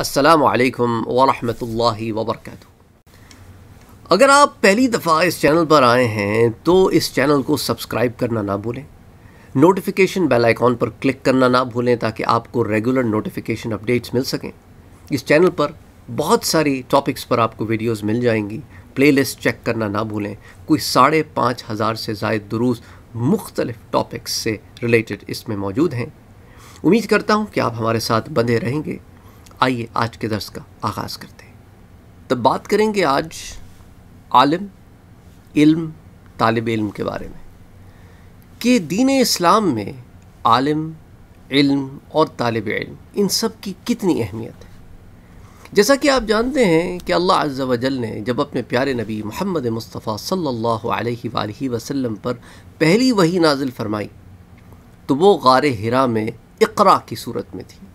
असलकम वरहमत ला वबरक अगर आप पहली दफ़ा इस चैनल पर आए हैं तो इस चैनल को सब्सक्राइब करना ना भूलें नोटिफिकेशन बेल आइकॉन पर क्लिक करना ना भूलें ताकि आपको रेगुलर नोटिफिकेशन अपडेट्स मिल सकें इस चैनल पर बहुत सारी टॉपिक्स पर आपको वीडियोस मिल जाएंगी प्लेलिस्ट चेक करना ना भूलें कोई साढ़े पाँच हज़ार से जायद दुरूस मुख्तलिफ़ टॉपिक्स से रिलेटेड इसमें मौजूद हैं उम्मीद करता हूँ कि आप हमारे साथ बंधे रहेंगे आइए आज के दर्स का आगाज़ करते हैं तब तो बात करेंगे आज आलम इल्म तालब इल्म के बारे में कि दीन इस्लाम में आलम इल्म और तालब इल्म इन सब की कितनी अहमियत है जैसा कि आप जानते हैं कि अल्लाह अज़्ज़ा ने जब अपने प्यारे नबी मोहम्मद मुस्तफ़ा सल्लल्लाहु अलैहि वसल्लम पर पहली वही नाजिल फरमाई तो वो गार हिरा में इकरा की सूरत में थी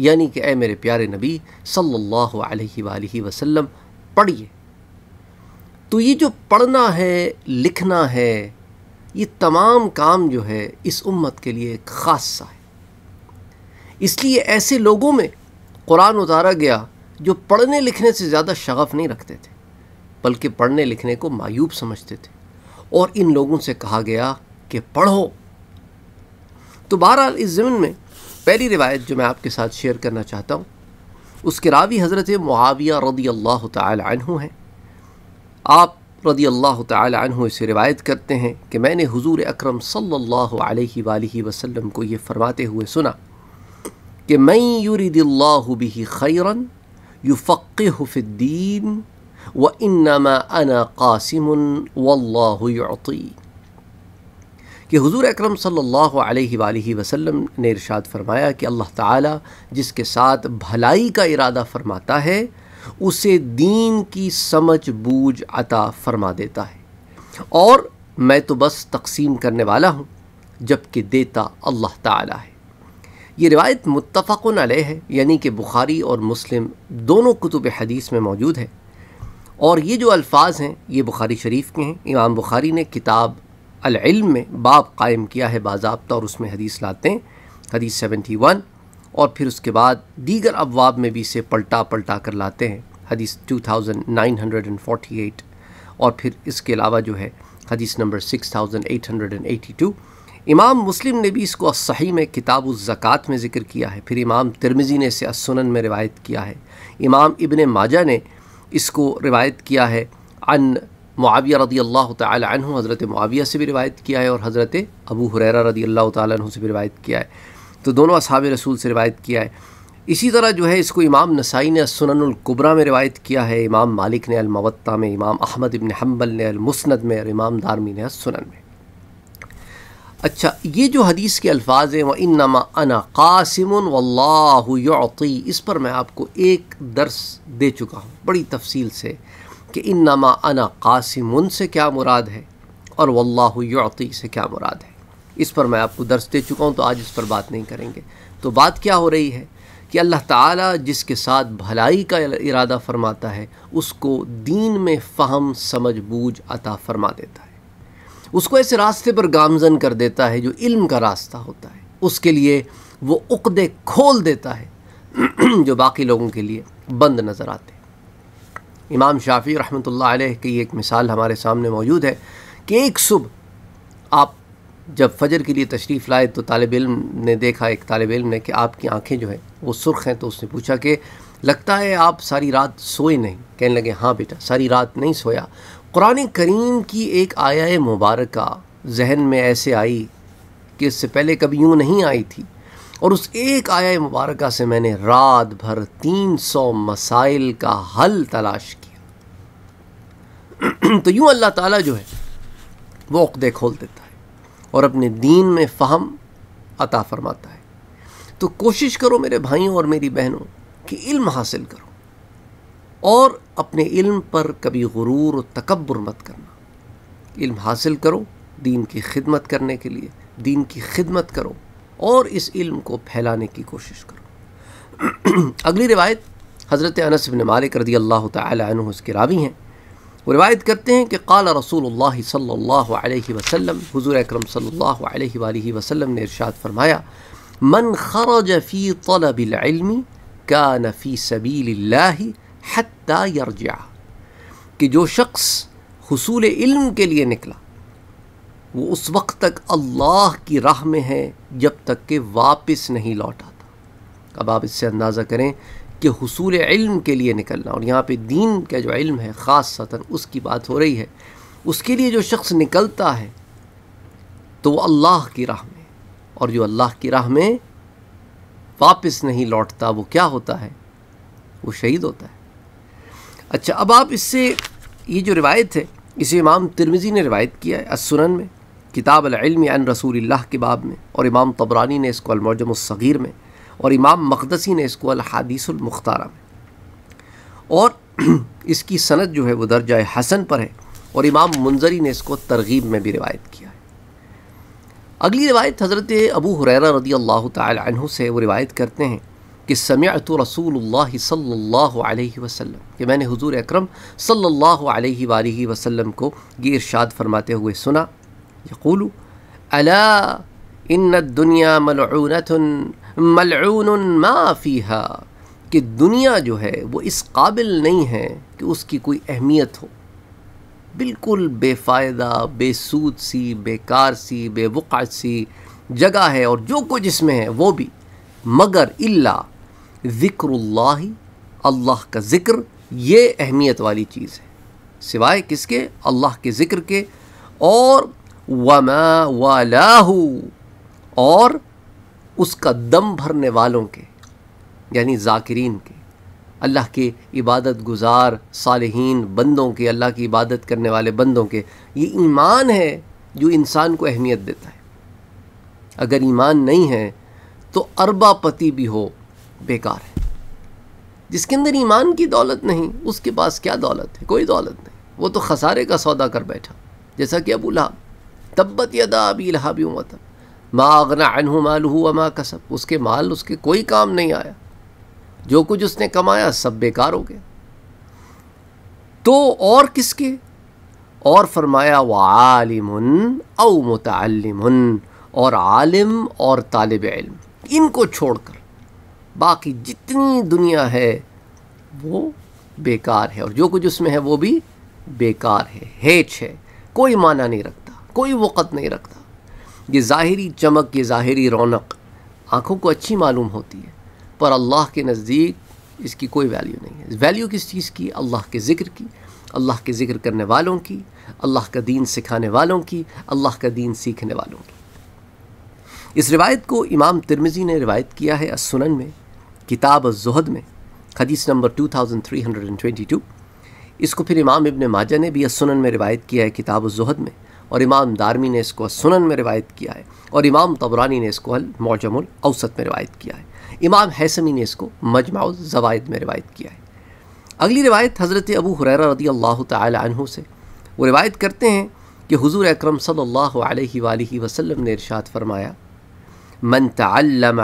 यानी कि ए मेरे प्यारे नबी सल्लल्लाहु अलैहि वसल्लम पढ़िए तो ये जो पढ़ना है लिखना है ये तमाम काम जो है इस उम्मत के लिए एक खासा है इसलिए ऐसे लोगों में कुरान उतारा गया जो पढ़ने लिखने से ज़्यादा शगफ़ नहीं रखते थे बल्कि पढ़ने लिखने को मायूब समझते थे और इन लोगों से कहा गया कि पढ़ो तो बहरहाल इस ज़मीन में पहली रिवायत जो मैं आपके साथ शेयर करना चाहता हूँ उसके रावी हज़रत मुआविया रदी अल्लाह तु हैं आप रदी अल्लाह तु इसे रिवायत करते हैं कि मैंने हजूर अक्रम सल्लल्लाहु अलैहि को ये फ़रमाते हुए सुना कि मैं यूरिदिल्लाहु बिही खैरन युफ़क़िफ़िद्दीन व इन्नमा अना कासिम वल्लाहु कि हुजूर अकरम सल्लल्लाहु अलैहि वसल्लम ने इरशाद फरमाया कि अल्लाह ताला जिसके साथ भलाई का इरादा फरमाता है उसे दीन की समझ बूझ अता फरमा देता है और मैं तो बस तकसीम करने वाला हूँ जबकि देता अल्लाह ताला है ये रिवायत मुतफ़न अलह है यानी कि बुखारी और मुस्लिम दोनों कुतुब हदीस में मौजूद है और ये जो अल्फाज हैं ये बुखारी शरीफ के हैं इमाम बुखारी ने किताब अलम में बाब कायम किया है बाबा और उसमें हदीस लाते हैं हदीस सेवेंटी वन और फिर उसके बाद दीगर अवाब में भी इसे पलटा पलटा कर लाते हैं हदीस two thousand nine hundred and forty eight और फिर इसके अलावा जो है हदीस number six thousand eight hundred and eighty two इमाम मुस्लिम ने भी इसको सही में किताब ज़क़़त में ज़िक्र किया है फिर इमाम तिरमिज़ी ने इसे असनन में रिवायत किया है इमाम इबन माजा ने इसको रिवायत किया है अन मुआविया रदी अल्लाह तन हज़रत मुआविया से भी रवायत किया है और हज़रत अबू हुर रदी अल्लाह तन से भी रवायत किया है तो दोनों असाब रसूल से रवायत किया है इसी तरह जो है इसको इमाम नसाई ने सुननकुबरा में रवायत किया है इमाम मालिक ने अलमवत्ता में इमाम अहमद इबन हम्बल ने अलमुसनद में और इमाम दारमी ने सुनन में अच्छा ये जो हदीस के अल्फाज हैं व इनमा अना कासिम वल्लाती इस पर मैं आपको एक दर्स दे चुका हूँ बड़ी तफसील से कि इन नमा अना कासिम से क्या मुराद है और वल्लाती से क्या मुराद है इस पर मैं आपको दर्स दे चुका हूँ तो आज इस पर बात नहीं करेंगे तो बात क्या हो रही है कि अल्लाह ताला जिसके साथ भलाई का इरादा फरमाता है उसको दीन में फ़हम समझ बूझ अता फरमा देता है उसको ऐसे रास्ते पर गामजन कर देता है जो इल्म का रास्ता होता है उसके लिए वो उकदे खोल देता है जो बाकी लोगों के लिए बंद नज़र आते हैं इमाम शाफ़ी रहमत अलैह की एक मिसाल हमारे सामने मौजूद है कि एक सुबह आप जब फजर के लिए तशरीफ़ लाए तो तालब इम ने देखा एक तालब इम ने कि आपकी आँखें जो हैं वो सुर्ख हैं तो उसने पूछा कि लगता है आप सारी रात सोए नहीं कहने लगे हाँ बेटा सारी रात नहीं सोया कुरान करीम की एक आया मुबारक जहन में ऐसे आई कि इससे पहले कभी यूँ नहीं आई थी और उस एक आया मुबारक से मैंने रात भर तीन सौ मसाइल का हल तलाश किया तो यूँ अल्लाह ताला जो है वो अकदे खोल देता है और अपने दीन में फ़हम अता फरमाता है तो कोशिश करो मेरे भाइयों और मेरी बहनों कि इल्म हासिल करो और अपने इल्म पर कभी गुरूर और तकबर मत करना इल्म हासिल करो दीन की खिदमत करने के लिए दीन की खिदमत करो और इस इल्म को फैलाने की कोशिश करो अगली रिवायत हज़रत अनस बिन मालिक रदी अल्लाह तन उसके रावी हैं वो रिवायत करते हैं कि काला रसूल सल्ला वसम हज़ूर अक्रम सल्ला वसम ने इरशाद फरमाया मन खरज फ़ी का नफ़ी सबील कि जो शख्स हसूल इल्म के लिए निकला वो उस वक्त तक अल्लाह की राह में है जब तक कि वापस नहीं लौट आता अब आप इससे अंदाज़ा करें कि हसूल इल्म के लिए निकलना और यहाँ पे दीन का जो इल्म है ख़ास सतन उसकी बात हो रही है उसके लिए जो शख्स निकलता है तो वो अल्लाह की राह में और जो अल्लाह की राह में वापस नहीं लौटता वो क्या होता है वो शहीद होता है अच्छा अब आप इससे ये जो रिवायत है इसे इमाम तिरमिज़ी ने रिवायत किया है असुरन में किताब अन रसूल के बाब में और इमाम तबरानी ने इसको अलमौजमसग़ीर में और इमाम मकदसी ने इसको अलहादीसमख्तारा में और इसकी सनत जो है वह दर्जा हसन पर है और इमाम मंजरी ने इसको तरगीब में भी रिवायत किया है अगली रिवायत हज़रत अबू हुरैर रदी अल्लाह तहु से वो रिवायत करते हैं कि समयत रसूल सल्ला वसम कि मैंने हज़ूर अकरम सल्ला वसम को ये इरशाद फरमाते हुए सुना يقول ألا इन दुनिया मलूनतन मलून मा फ़ीहा कि दुनिया जो है वो इस काबिल नहीं है कि उसकी कोई अहमियत हो बिल्कुल बेफ़ायदा बेसूद सी बेकार सी बेवक़ा सी जगह है और जो कुछ इसमें है वो भी मगर इल्ला ज़िक्रुल्ला अल्लाह का ज़िक्र ये अहमियत वाली चीज़ है सिवाय किसके अल्लाह के ज़िक्र के और वमा वालाहू और उसका दम भरने वालों के यानी ज़ाकिरीन के अल्लाह के इबादत गुजार सालहीन बंदों के अल्लाह की इबादत करने वाले बंदों के ये ईमान है जो इंसान को अहमियत देता है अगर ईमान नहीं है तो अरबा पति भी हो बेकार है जिसके अंदर ईमान की दौलत नहीं उसके पास क्या दौलत है कोई दौलत नहीं वो तो खसारे का सौदा कर बैठा जैसा कि अबूलाब तब्बत यदा अबी लहाबी उमता मागना अनहु मालू हुआ माँ कसब उसके माल उसके कोई काम नहीं आया जो कुछ उसने कमाया सब बेकार हो गया तो और किसके और फरमाया आलिम औ मतलम और आलिम और तालब इल्म इनको छोड़कर बाकी जितनी दुनिया है वो बेकार है और जो कुछ उसमें है वो भी बेकार है हेच है कोई माना नहीं रखता कोई वक़्त नहीं रखता ये ज़ाहरी चमक ये ज़ाहरी रौनक आँखों को अच्छी मालूम होती है पर अल्लाह के नज़दीक इसकी कोई वैल्यू नहीं है वैल्यू किस चीज़ की अल्लाह के ज़िक्र की अल्लाह के ज़िक्र करने वालों की अल्लाह का दीन सिखाने वालों की अल्लाह का दीन सीखने वालों की इस रिवायत को इमाम तिरमिज़ी ने रिवायत किया है असुनन में किताब जहद में हदीस नंबर 2322 इसको फिर इमाम इबन माजा ने भी असुनन में रिवायत किया है किताब जहद में और इमाम दारमी ने इसको सुनन में रिवायत किया है और इमाम तबरानी ने इसको मौजमुल अवसत में रिवायत किया है इमाम हैसमी ने इसको मजमाउ जवायद में रिवायत किया है अगली रिवायत हज़रत अबू हुरर रदी अल्लाह तहु से वो रिवायत करते हैं कि हुजूर अकरम सल्लल्लाहु अलैहि वसल्लम ने इरशाद फरमाया मन तल्लम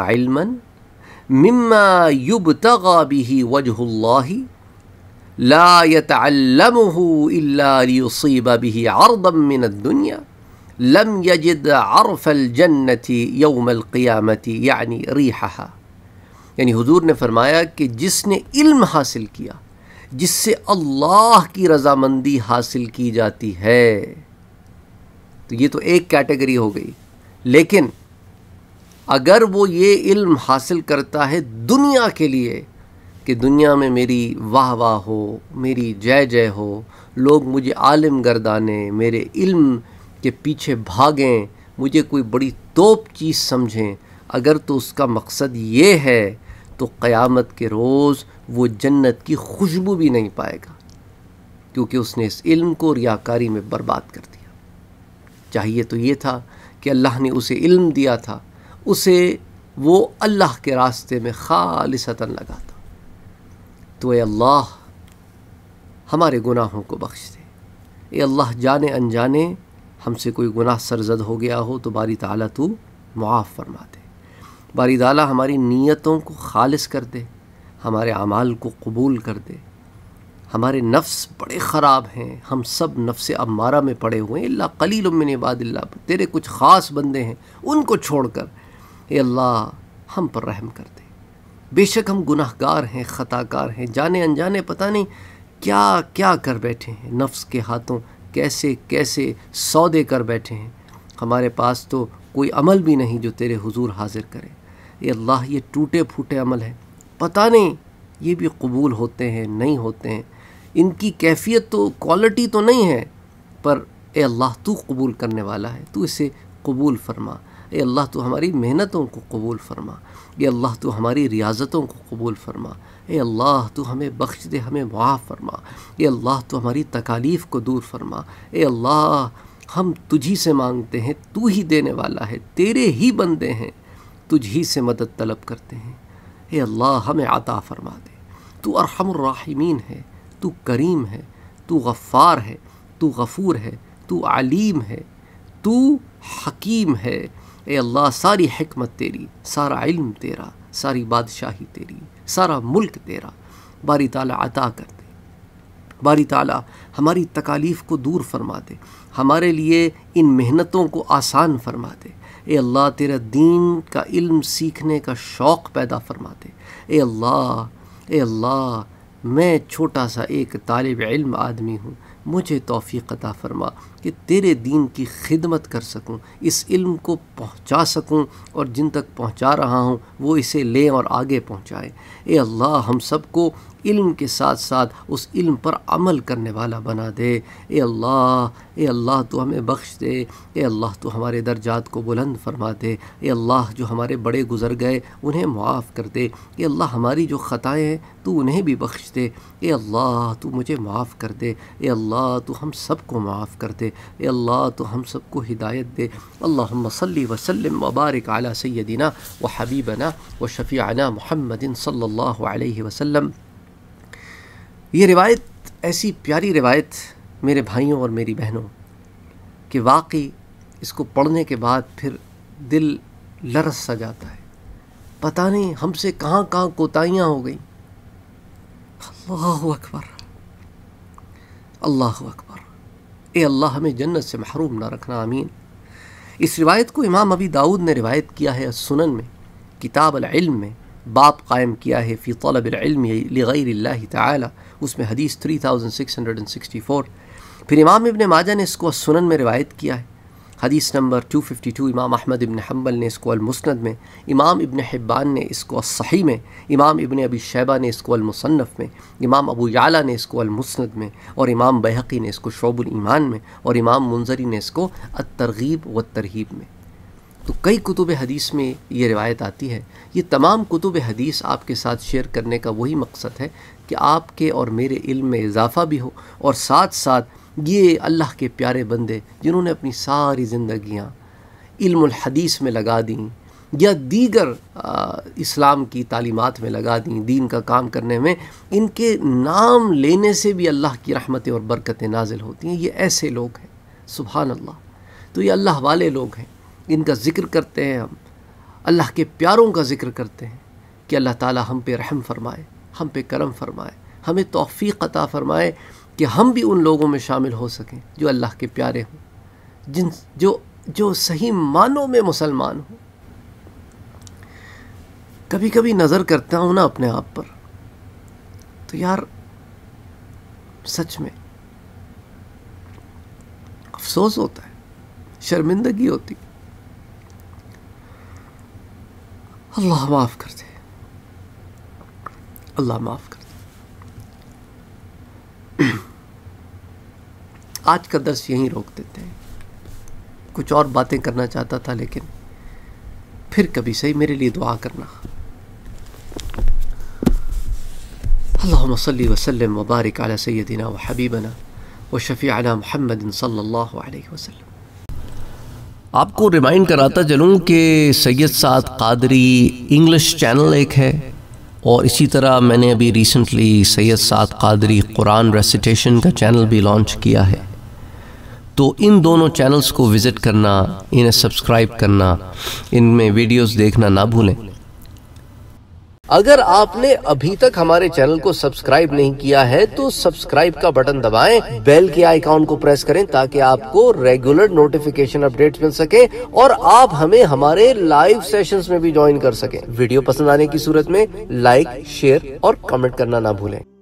मिम्मा युब तगा बिही वजह لا يتعلمه الا ليصيب به عرضا من الدنيا لم يجد عرف الجنه يوم القيامه يعني ريحها یعنی يعني حضور نے فرمایا کہ جس نے علم حاصل کیا جس سے اللہ کی رضامندی حاصل کی جاتی ہے تو یہ تو ایک کیٹیگری ہو گئی لیکن اگر وہ یہ علم حاصل کرتا ہے دنیا کے لیے कि दुनिया में मेरी वाह वाह हो मेरी जय जय हो लोग मुझे आलिम गर्दाने मेरे इल्म के पीछे भागें मुझे कोई बड़ी तोप चीज़ समझें अगर तो उसका मकसद ये है तो क़यामत के रोज़ वो जन्नत की खुशबू भी नहीं पाएगा क्योंकि उसने इस इल्म को रियाकारी में बर्बाद कर दिया चाहिए तो ये था कि अल्लाह ने उसे इल्म दिया था उसे वो अल्लाह के रास्ते में लगा था तो ए अल्लाह हमारे गुनाहों को बख्श दे ए अल्लाह जाने अनजाने हमसे कोई गुनाह सरजद हो गया हो तो बारी ताला तू मुआफ़ फरमा दे बारी ताला हमारी नीयतों को खालिस कर दे हमारे अमाल को कबूल कर दे हमारे नफ्स बड़े ख़राब हैं हम सब नफ्स अमारा में पड़े हुए हैं अल्लाह कलील उमिन इबादिल्ला तेरे कुछ ख़ास बंदे हैं उनको छोड़ कर ए अल्लाह हम पर रहम कर दे बेशक हम गुनाहगार हैं ख़ताकार हैं जाने अनजाने पता नहीं क्या क्या कर बैठे हैं नफ्स के हाथों कैसे कैसे सौदे कर बैठे हैं हमारे पास तो कोई अमल भी नहीं जो तेरे हुजूर हाजिर करे ये अल्लाह ये टूटे फूटे अमल है पता नहीं ये भी कबूल होते हैं नहीं होते हैं इनकी कैफियत तो क्वालिटी तो नहीं है पर ए अल्लाह तू कबूल करने वाला है तू इसे कबूल फरमा ए अल्लाह तो हमारी मेहनतों को कबूल फरमा ए अल्लाह तो हमारी रियाजतों को कबूल फरमा ए अल्लाह तो हमें बख्श दे हमें मुआफ़ फरमा ए अल्लाह तो हमारी तकालीफ़ को दूर फरमा ए अल्लाह हम तुझी से मांगते हैं तू ही देने वाला है तेरे ही बंदे हैं तुझ ही से मदद तलब करते हैं ए अल्लाह हमें आता फरमा दे तू अरहमर्राहिमीन है तू करीम है तू गफ़ार है तू गफ़ूर है तू आलीम है तू हकीम है ए अल्लाह सारी हमत तेरी सारा इल्म तेरा सारी बादशाही तेरी सारा मुल्क तेरा बारी ताला अता कर दे बारी ताला हमारी तकालीफ़ को दूर फरमा दे हमारे लिए इन मेहनतों को आसान फरमा दे ए अल्लाह तेरा दीन का इल्म सीखने का शौक़ पैदा फरमा दे ए अल्लाह ए अल्लाह मैं छोटा सा एक तालब इल्म आदमी हूँ मुझे तोफ़ी अता फरमा कि तेरे दीन की खिदमत कर सकूं इस इल्म को पहुंचा सकूं और जिन तक पहुंचा रहा हूं वो इसे लें और आगे पहुंचाए ए अल्लाह हम सबको इल्म के साथ साथ उस इल्म पर अमल करने वाला बना दे ए अल्लाह ए अल्लाह तो हमें बख्श दे ए अल्लाह तो हमारे दर्जात को बुलंद फरमा दे ए अल्लाह जो हमारे बड़े गुज़र गए उन्हें माफ़ कर दे ए अल्लाह हमारी जो ख़ताएँ हैं तो उन्हें भी बख्श दे ए अल्लाह तो मुझे माफ़ कर दे ए अल्लाह तो हम सब को माफ़ कर दे ए अल्लाह तो हम सबको हिदायत दे अल्लाम सल वसलम वबारक अला सैदिना व हबीबना व शफ़ीना महमदिन सल्ला वसम ये रिवायत ऐसी प्यारी रिवायत मेरे भाइयों और मेरी बहनों कि वाकई इसको पढ़ने के बाद फिर दिल लरस सा जाता है पता नहीं हमसे कहाँ कहाँ कोताहियाँ हो गई अल्लाह अकबर अल्लाह अकबर ए अल्लाह हमें जन्नत से महरूम ना रखना आमीन इस रिवायत को इमाम अबी दाऊद ने रिवायत किया है सुनन में किताब अलम में बाप कायम किया है फ़ी तलबिलम ताली उसमें हदीस फ़ोर फिर इमाम इबन माजा ने इसको सुनन में रिवायत किया है हदीस नंबर 252 इमाम अहमद इबन हम्बल ने इसको अलमसनद में इमाम इबन हिब्बान ने इसको सही में इमाम इबन अबी शैबा ने इसको अलमुसन्फ़ में इमाम अबू याला ने इसको अलमसनद में और इमाम बहकी ने इसको शोबुल ईमान में और इमाम मुंजरी ने इसको अतरगीब व तरहीब में तो कई कुतुब हदीस में ये रिवायत आती है ये तमाम कुतुब हदीस आपके साथ शेयर करने का वही मकसद है कि आपके और मेरे इल्म में इजाफ़ा भी हो और साथ साथ ये अल्लाह के प्यारे बंदे जिन्होंने अपनी सारी ज़िंदियाँ इल्मदीस में लगा दी या दीगर आ, इस्लाम की तालीमत में लगा दी दीन का काम करने में इनके नाम लेने से भी अल्लाह की रहमतें और बरकतें नाजिल होती हैं ये ऐसे लोग हैं सुबहान अल्लाह तो ये अल्लाह वाले लोग हैं इनका ज़िक्र करते हैं हम अल्लाह के प्यारों का ज़िक्र करते हैं कि अल्लाह ताली हम पे रहम फरमाए हम पे करम फरमाए हमें तोफ़ी अता फ़रमाए कि हम भी उन लोगों में शामिल हो सकें जो अल्लाह के प्यारे हों जिन जो जो सही मानों में मुसलमान हों कभी कभी नज़र करता हूँ ना अपने आप पर तो यार सच में अफसोस होता है शर्मिंदगी होती अल्लाह माफ़ कर दे अल्लाह माफ़ आज का दर्श यहीं रोक देते हैं कुछ और बातें करना चाहता था लेकिन फिर कभी सही मेरे लिए दुआ करना अल्लाह सल वसलम वबारक अला सैदिना व हबीबना व शफ़ीना महमद वसलम आपको रिमाइंड कराता चलूँ कि सैयद साद कादरी इंग्लिश चैनल एक है और इसी तरह मैंने अभी recently Syed Saad Qadri Quran recitation का चैनल भी लॉन्च किया है तो इन दोनों चैनल्स को विज़िट करना इन्हें सब्सक्राइब करना इनमें वीडियोस देखना ना भूलें अगर आपने अभी तक हमारे चैनल को सब्सक्राइब नहीं किया है तो सब्सक्राइब का बटन दबाएं, बेल के आइकॉन को प्रेस करें ताकि आपको रेगुलर नोटिफिकेशन अपडेट्स मिल सके और आप हमें हमारे लाइव सेशंस में भी ज्वाइन कर सकें। वीडियो पसंद आने की सूरत में लाइक शेयर और कमेंट करना ना भूलें